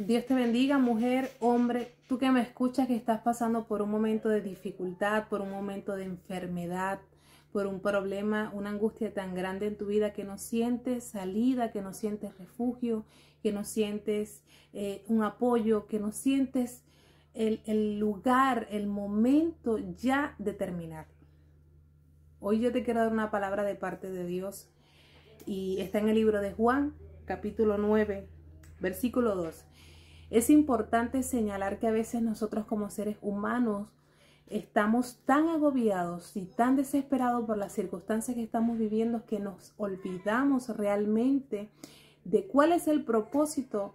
Dios te bendiga, mujer, hombre, tú que me escuchas que estás pasando por un momento de dificultad, por un momento de enfermedad, por un problema, una angustia tan grande en tu vida que no sientes salida, que no sientes refugio, que no sientes eh, un apoyo, que no sientes el, lugar, el momento ya de terminar. Hoy yo te quiero dar una palabra de parte de Dios y está en el libro de Juan, capítulo 9, versículo 2. Es importante señalar que a veces nosotros como seres humanos estamos tan agobiados y tan desesperados por las circunstancias que estamos viviendo que nos olvidamos realmente de cuál es el propósito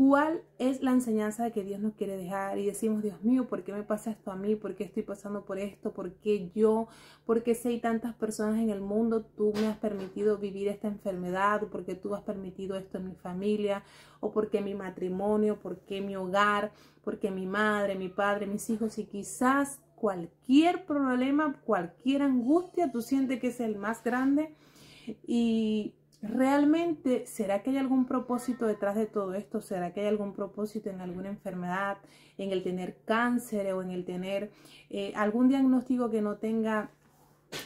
cuál es la enseñanza de que Dios nos quiere dejar y decimos, Dios mío, ¿por qué me pasa esto a mí? ¿Por qué estoy pasando por esto? ¿Por qué yo? ¿Por qué si hay tantas personas en el mundo, tú me has permitido vivir esta enfermedad? por qué tú has permitido esto en mi familia? ¿O por qué mi matrimonio? ¿Por qué mi hogar? ¿Por qué mi madre, mi padre, mis hijos? Y quizás cualquier problema, cualquier angustia, tú sientes que es el más grande y ¿Realmente será que hay algún propósito detrás de todo esto? ¿Será que hay algún propósito en alguna enfermedad, en el tener cáncer o en el tener eh, algún diagnóstico que no tenga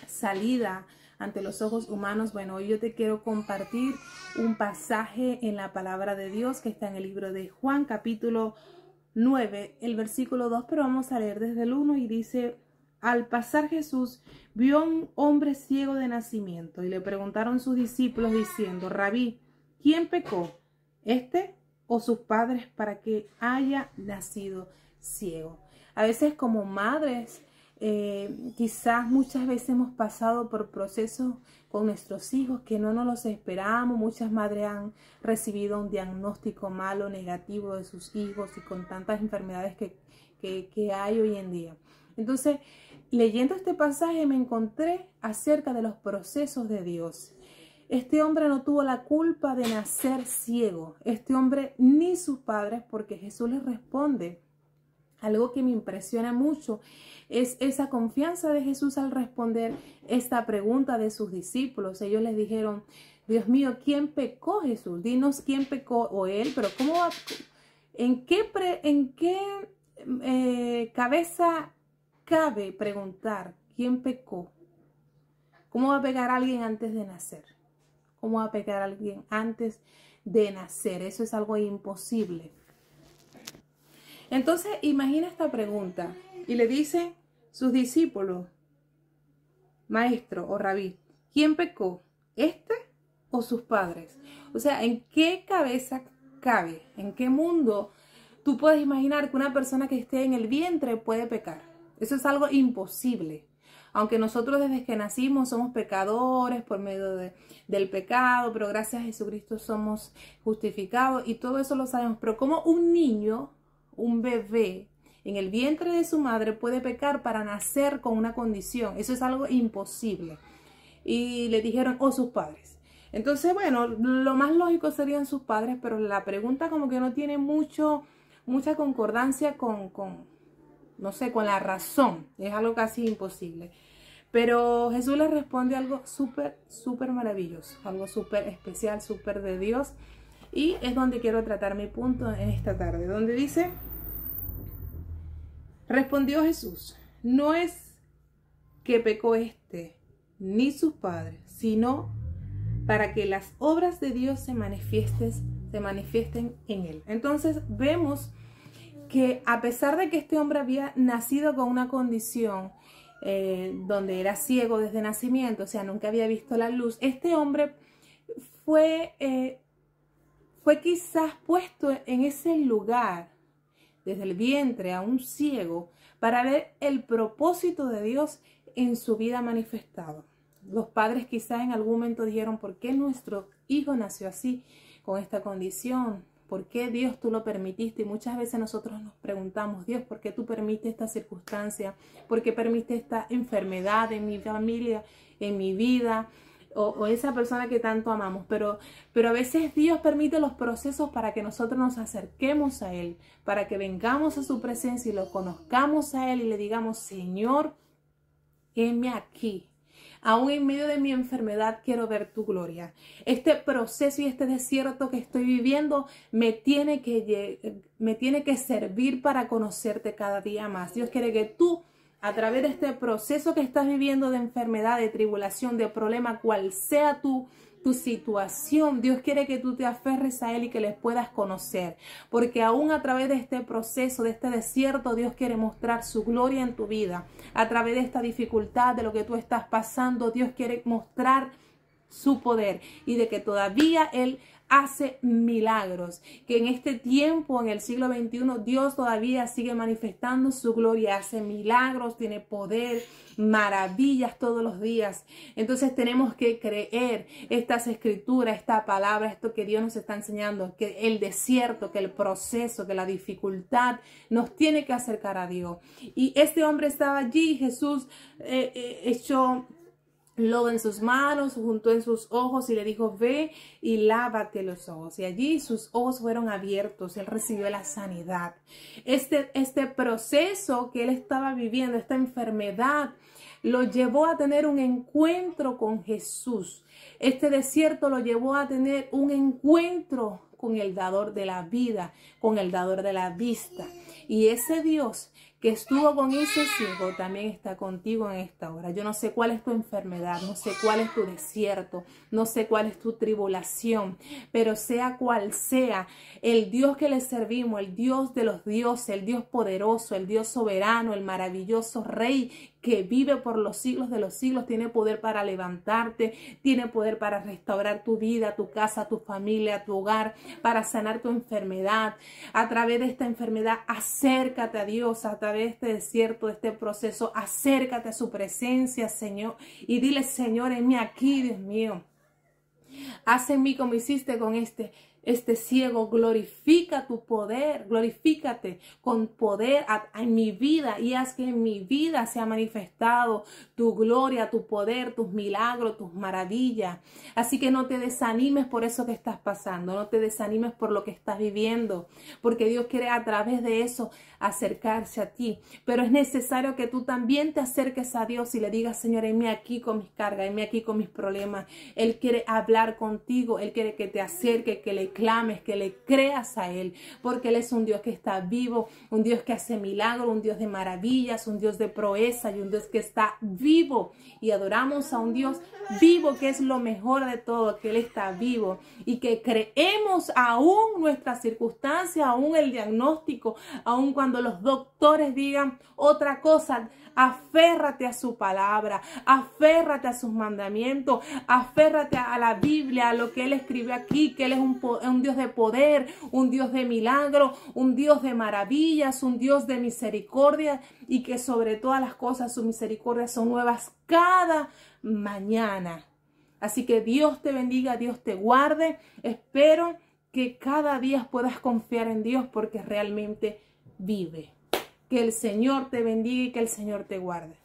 salida ante los ojos humanos? Bueno, hoy yo te quiero compartir un pasaje en la palabra de Dios que está en el libro de Juan capítulo 9, el versículo 2, pero vamos a leer desde el 1 y dice, al pasar Jesús vio a un hombre ciego de nacimiento y le preguntaron sus discípulos diciendo, Rabí, ¿quién pecó? ¿Este o sus padres para que haya nacido ciego? A veces como madres, eh, quizás muchas veces hemos pasado por procesos con nuestros hijos que no nos los esperamos. Muchas madres han recibido un diagnóstico malo, negativo de sus hijos y con tantas enfermedades que hay hoy en día. Entonces, Leyendo este pasaje me encontré acerca de los procesos de Dios. Este hombre no tuvo la culpa de nacer ciego, este hombre ni sus padres, porque Jesús les responde. Algo que me impresiona mucho es esa confianza de Jesús al responder esta pregunta de sus discípulos. Ellos les dijeron, Dios mío, ¿quién pecó Jesús? Dinos quién pecó o él, pero ¿cómo ¿En qué, en qué eh, cabeza cabe preguntar quién pecó. ¿Cómo va a pecar alguien antes de nacer? ¿Cómo va a pecar alguien antes de nacer? Eso es algo imposible. Entonces, imagina esta pregunta y le dicen sus discípulos, maestro o rabí, ¿quién pecó? ¿Este o sus padres? O sea, ¿en qué cabeza cabe? ¿En qué mundo tú puedes imaginar que una persona que esté en el vientre puede pecar? Eso es algo imposible. Aunque nosotros desde que nacimos somos pecadores por medio del pecado, pero gracias a Jesucristo somos justificados y todo eso lo sabemos. Pero como un niño, un bebé, en el vientre de su madre puede pecar para nacer con una condición. Eso es algo imposible. Y le dijeron, o oh, sus padres. Entonces, bueno, lo más lógico serían sus padres, pero la pregunta como que no tiene mucho, mucha concordancia con, con no sé, con la razón. Es algo casi imposible. Pero Jesús le responde algo súper, súper maravilloso, algo súper especial, súper de Dios. Y es donde quiero tratar mi punto en esta tarde, donde dice, respondió Jesús, no es que pecó este ni sus padres, sino para que las obras de Dios se manifiesten, se manifiesten en él. Entonces vemos que a pesar de que este hombre había nacido con una condición eh, donde era ciego desde nacimiento, o sea, nunca había visto la luz, este hombre fue, eh, fue quizás puesto en ese lugar, desde el vientre a un ciego, para ver el propósito de Dios en su vida manifestado. Los padres quizás en algún momento dijeron, ¿por qué nuestro hijo nació así, con esta condición? ¿Por qué Dios tú lo permitiste? Y muchas veces nosotros nos preguntamos, Dios, ¿por qué tú permites esta circunstancia? ¿Por qué permites esta enfermedad en mi familia, en mi vida? O, esa persona que tanto amamos, pero, pero a veces Dios permite los procesos para que nosotros nos acerquemos a Él, para que vengamos a su presencia y lo conozcamos a Él y le digamos, Señor, heme aquí, Aún en medio de mi enfermedad quiero ver tu gloria. Este proceso y este desierto que estoy viviendo me tiene que, me tiene que servir para conocerte cada día más. Dios quiere que tú a través de este proceso que estás viviendo de enfermedad, de tribulación, de problema, cual sea tu tu situación. Dios quiere que tú te aferres a Él y que les puedas conocer. Porque aún a través de este proceso, de este desierto, Dios quiere mostrar su gloria en tu vida. A través de esta dificultad, de lo que tú estás pasando, Dios quiere mostrar su poder y de que todavía Él hace milagros, que en este tiempo, en el siglo XXI, Dios todavía sigue manifestando su gloria, hace milagros, tiene poder, maravillas todos los días. Entonces tenemos que creer estas escrituras, esta palabra, esto que Dios nos está enseñando, que el desierto, que el proceso, que la dificultad nos tiene que acercar a Dios. Y este hombre estaba allí, Jesús eh, eh lodo en sus manos, juntó en sus ojos y le dijo, ve y lávate los ojos. Y allí sus ojos fueron abiertos, él recibió la sanidad. Este, este proceso que él estaba viviendo, esta enfermedad, lo llevó a tener un encuentro con Jesús. Este desierto lo llevó a tener un encuentro con el dador de la vida, con el dador de la vista. Y ese Dios que estuvo con ese ciego también está contigo en esta hora. Yo no sé cuál es tu enfermedad, no sé cuál es tu desierto, no sé cuál es tu tribulación, pero sea cual sea, el Dios que le servimos, el Dios de los dioses, el Dios poderoso, el Dios soberano, el maravilloso Rey que vive por los siglos de los siglos, tiene poder para levantarte, tiene poder para restaurar tu vida, tu casa, tu familia, tu hogar, para sanar tu enfermedad. A través de esta enfermedad, Acércate a Dios a través de este desierto, de este proceso. Acércate a su presencia, Señor. Y dile, Señor, en mí aquí, Dios mío. Haz en mí como hiciste con este este ciego, glorifica tu poder, glorifícate con poder en mi vida y haz que en mi vida sea manifestado tu gloria, tu poder, tus milagros, tus maravillas. Así que no te desanimes por eso que estás pasando, no te desanimes por lo que estás viviendo, porque Dios quiere a través de eso acercarse a ti. Pero es necesario que tú también te acerques a Dios y le digas, Señor, heme aquí con mis cargas, heme aquí con mis problemas. Él quiere hablar contigo, Él quiere que te acerque, que le clames, que le creas a Él, porque Él es un Dios que está vivo, un Dios que hace milagros, un Dios de maravillas, un Dios de proeza y un Dios que está vivo. Y adoramos a un Dios vivo, que es lo mejor de todo, que Él está vivo y que creemos aún nuestras circunstancias, aún el diagnóstico, aún cuando los doctores digan otra cosa. Aférrate a su palabra, aférrate a sus mandamientos, aférrate a la Biblia, a lo que Él escribe aquí, que Él es un, poder un Dios de poder, un Dios de milagro, un Dios de maravillas, un Dios de misericordia y que sobre todas las cosas su misericordia son nuevas cada mañana. Así que Dios te bendiga, Dios te guarde. Espero que cada día puedas confiar en Dios porque realmente vive. Que el Señor te bendiga y que el Señor te guarde.